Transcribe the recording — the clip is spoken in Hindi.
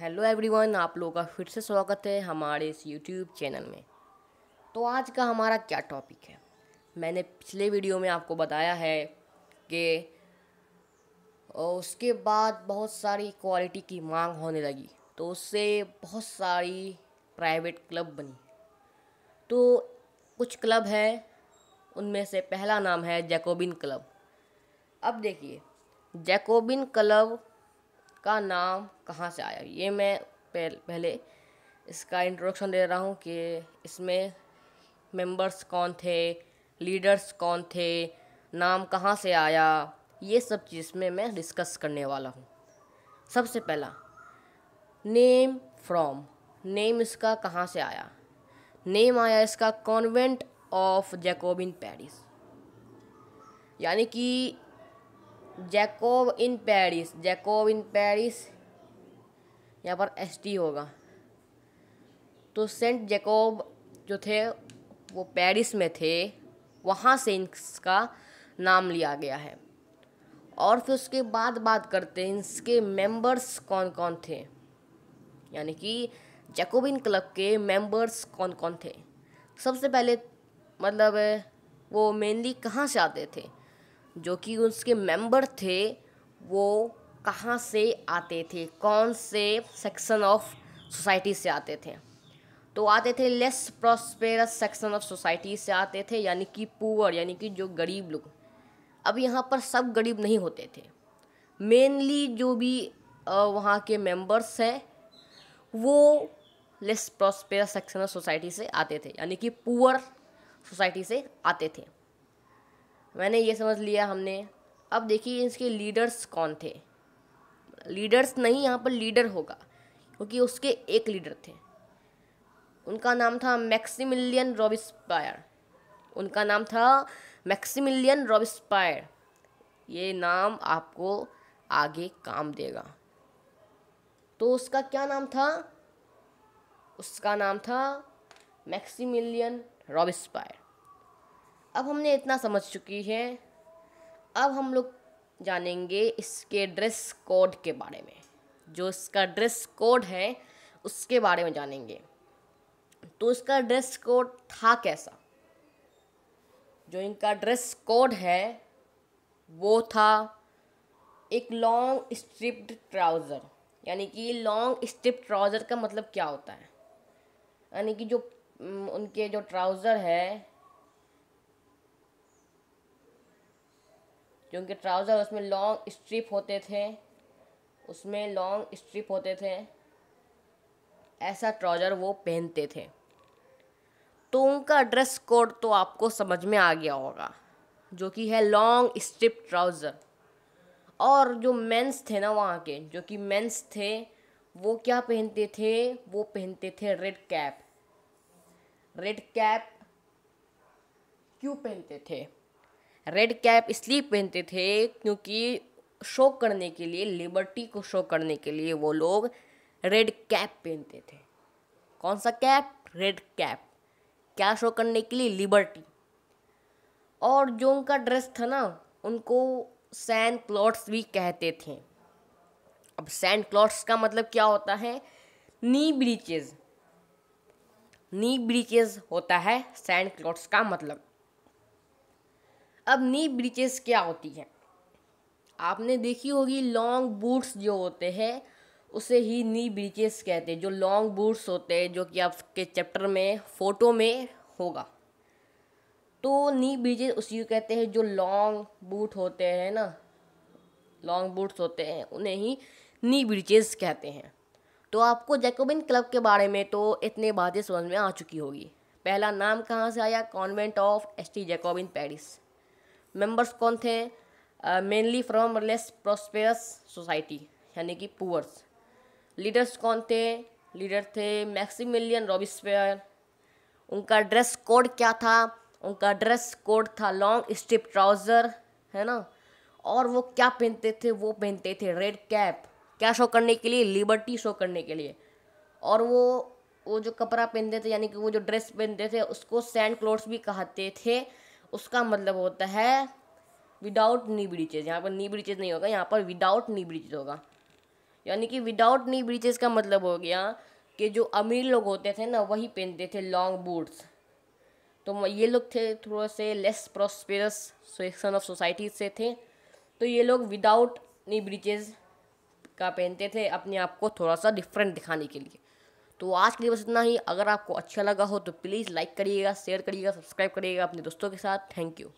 हेलो एवरीवन आप लोगों का फिर से स्वागत है हमारे इस यूट्यूब चैनल में तो आज का हमारा क्या टॉपिक है मैंने पिछले वीडियो में आपको बताया है कि उसके बाद बहुत सारी क्वालिटी की मांग होने लगी तो उससे बहुत सारी प्राइवेट क्लब बनी तो कुछ क्लब हैं उनमें से पहला नाम है जैकोबिन क्लब अब देखिए जैकोबिन क्लब का नाम कहाँ से आया ये मैं पहले इसका इंट्रोडक्शन दे रहा हूँ कि इसमें मेंबर्स कौन थे लीडर्स कौन थे नाम कहाँ से आया ये सब चीज़ में मैं डिस्कस करने वाला हूँ सबसे पहला नेम फ्रॉम नेम इसका कहाँ से आया नेम आया इसका कॉन्वेंट ऑफ जैकोबिन पेरिस यानी कि Jacob in Paris Jacob in Paris यहाँ पर एस टी होगा तो सेंट जैकोब जो थे वो पेरिस में थे वहाँ से इसका नाम लिया गया है और फिर उसके बाद बात करते हैं इसके मेंबर्स कौन कौन थे यानी कि जैकोबिन क्लब के मेंबर्स कौन कौन थे सबसे पहले मतलब वो मेनली कहाँ से आते थे जो कि उसके मेंबर थे वो कहाँ से आते थे कौन से सेक्शन ऑफ सोसाइटी से आते थे तो आते थे less prosperous section of society से आते थे यानी कि पुअर यानी कि जो गरीब लोग अब यहाँ पर सब गरीब नहीं होते थे मेनली जो भी वहाँ के मेंबर्स हैं वो less prosperous section of society से आते थे यानी कि पुअर सोसाइटी से आते थे मैंने ये समझ लिया हमने अब देखिए इसके लीडर्स कौन थे लीडर्स नहीं यहाँ पर लीडर होगा क्योंकि उसके एक लीडर थे उनका नाम था मैक्सिमिलियन रॉबिस्पायर उनका नाम था मैक्सिमिलियन रॉबिस्पायर ये नाम आपको आगे काम देगा तो उसका क्या नाम था उसका नाम था मैक्सिमिलियन रॉबिस्पायर अब हमने इतना समझ चुकी है अब हम लोग जानेंगे इसके ड्रेस कोड के बारे में जो इसका ड्रेस कोड है उसके बारे में जानेंगे तो इसका ड्रेस कोड था कैसा जो इनका ड्रेस कोड है वो था एक लॉन्ग स्ट्रिप्ड ट्राउज़र यानी कि लॉन्ग स्ट्रिप ट्राउज़र का मतलब क्या होता है यानी कि जो उनके जो ट्राउज़र है जो उनके ट्राउज़र उसमें लॉन्ग स्ट्रिप होते थे उसमें लॉन्ग स्ट्रिप होते थे ऐसा ट्राउज़र वो पहनते थे तो उनका ड्रेस कोड तो आपको समझ में आ गया होगा जो कि है लॉन्ग स्ट्रिप ट्राउज़र और जो मेंस थे ना वहाँ के जो कि मेंस थे वो क्या पहनते थे वो पहनते थे रेड कैप रेड कैप क्यों पहनते थे रेड कैप इसलिए पहनते थे क्योंकि शो करने के लिए लिबर्टी को शो करने के लिए वो लोग रेड कैप पहनते थे कौन सा कैप रेड कैप क्या शो करने के लिए लिबर्टी और जो उनका ड्रेस था ना उनको सैंड क्लॉट्स भी कहते थे अब सैंड क्लॉट्स का मतलब क्या होता है नी ब्रीचेज नी ब्रीचेज होता है सैन क्लॉट्स का मतलब अब नी ब्रीचेस क्या होती हैं आपने देखी होगी लॉन्ग बूट्स जो होते हैं उसे ही नी ब्रीचेस कहते हैं जो लॉन्ग बूट्स होते हैं जो कि आपके चैप्टर में फ़ोटो में होगा तो नी ब्रीचेस उसी को कहते हैं जो लॉन्ग बूट होते हैं ना लॉन्ग बूट्स होते हैं उन्हें ही नी ब्रीचेस कहते हैं तो आपको जैकोबिन क्लब के बारे में तो इतने बातें समझ में आ चुकी होगी पहला नाम कहाँ से आया convent of S T Jacobin Paris members कौन थे mainly from less prosperous society यानी कि पुअर्स लीडर्स कौन थे लीडर थे मैक्सिमिलियन रॉबिस्पेयर उनका ड्रेस कोड क्या था उनका ड्रेस कोड था लॉन्ग स्ट्रिप ट्राउज़र है ना और वो क्या पहनते थे वो पहनते थे रेड कैप क्या शो करने के लिए लिबर्टी शो करने के लिए और वो वो जो कपड़ा पहनते थे यानी कि वो जो ड्रेस पहनते थे उसको सैंड क्लोथ्स भी कहते थे उसका मतलब होता है विदाउट नी ब्रीचेज यहाँ पर नी ब्रीचेज नहीं होगा यहाँ पर विदाउट नी ब्रीचेज होगा यानी कि विदाउट नी ब्रीचेज का मतलब हो गया कि जो अमीर लोग होते थे ना वही पहनते थे लॉन्ग बूट्स तो ये लोग थे थोड़े से less prosperous section of society से थे तो ये लोग विदाउट नी ब्रीचेज का पहनते थे अपने आप को थोड़ा सा डिफरेंट दिखाने के लिए तो आज के लिए बस इतना ही अगर आपको अच्छा लगा हो तो प्लीज़ लाइक करिएगा शेयर करिएगा सब्सक्राइब करिएगा अपने दोस्तों के साथ थैंक यू